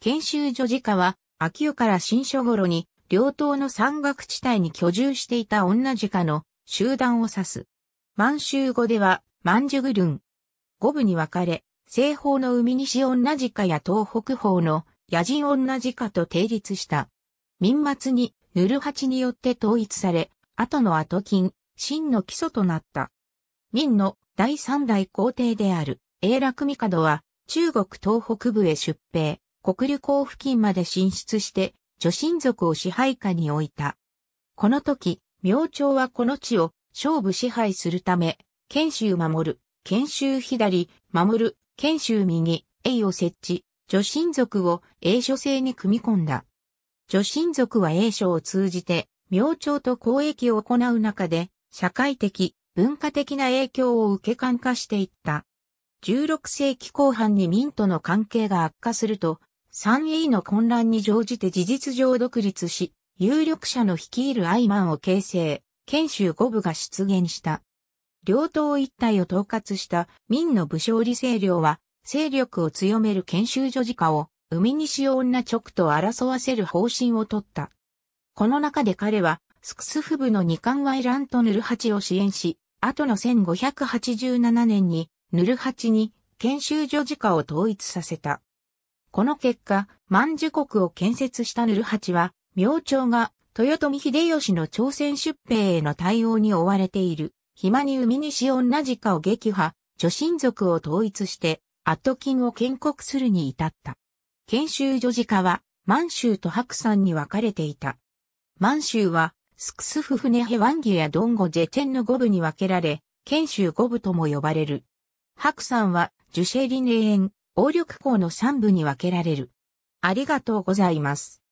研修所自家は、秋代から新書頃に、両党の山岳地帯に居住していた女自家の集団を指す。満州語では、満樹ぐるん。五部に分かれ、西方の海西女自家や東北方の野人女自家と定立した。民末に、ヌルハチによって統一され、後の後金、真の基礎となった。民の第三代皇帝である、永楽帝は、中国東北部へ出兵。国竜港付近まで進出して、女神族を支配下に置いた。この時、明朝はこの地を勝負支配するため、賢州守る、賢州左、守る、賢州右、栄を設置、女神族を栄所制に組み込んだ。女神族は栄所を通じて、明朝と交易を行う中で、社会的、文化的な影響を受け感化していった。16世紀後半に民との関係が悪化すると、三 a の混乱に乗じて事実上独立し、有力者の率いるアイマンを形成、県州五部が出現した。両党一体を統括した民の武将理勢領は、勢力を強める研修所児家を、海西女直と争わせる方針を取った。この中で彼は、スクスフ部の二冠ワイランとヌルハチを支援し、後の1587年に、ヌルハチに、研修所児家を統一させた。この結果、満寿国を建設したヌルハチは、明朝が豊臣秀吉の朝鮮出兵への対応に追われている。暇に海にし女鹿を撃破、女神族を統一して、アトキンを建国するに至った。研修女鹿は、満州と白山に分かれていた。満州は、スクスフフネヘワンギやドンゴジェチェンの五部に分けられ、研修五部とも呼ばれる。白山は、ジュシェリネエン、暴力校の3部に分けられる。ありがとうございます。